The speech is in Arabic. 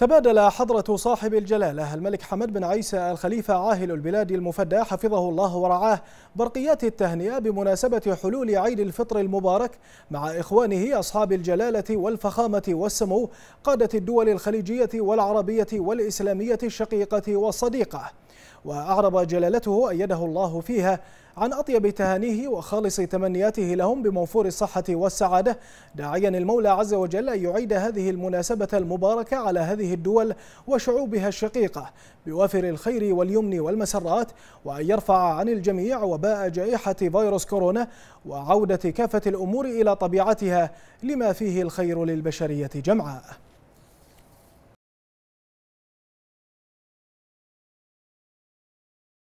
تبادل حضرة صاحب الجلالة الملك حمد بن عيسى الخليفة عاهل البلاد المفدى حفظه الله ورعاه برقيات التهنئة بمناسبة حلول عيد الفطر المبارك مع إخوانه أصحاب الجلالة والفخامة والسمو قادة الدول الخليجية والعربية والإسلامية الشقيقة والصديقة وأعرب جلالته أيده الله فيها عن أطيب تهانيه وخالص تمنياته لهم بموفور الصحة والسعادة داعيا المولى عز وجل أن يعيد هذه المناسبة المباركة على هذه الدول وشعوبها الشقيقة بوافر الخير واليمن والمسرات وأن يرفع عن الجميع وباء جائحة فيروس كورونا وعودة كافة الأمور إلى طبيعتها لما فيه الخير للبشرية جمعاء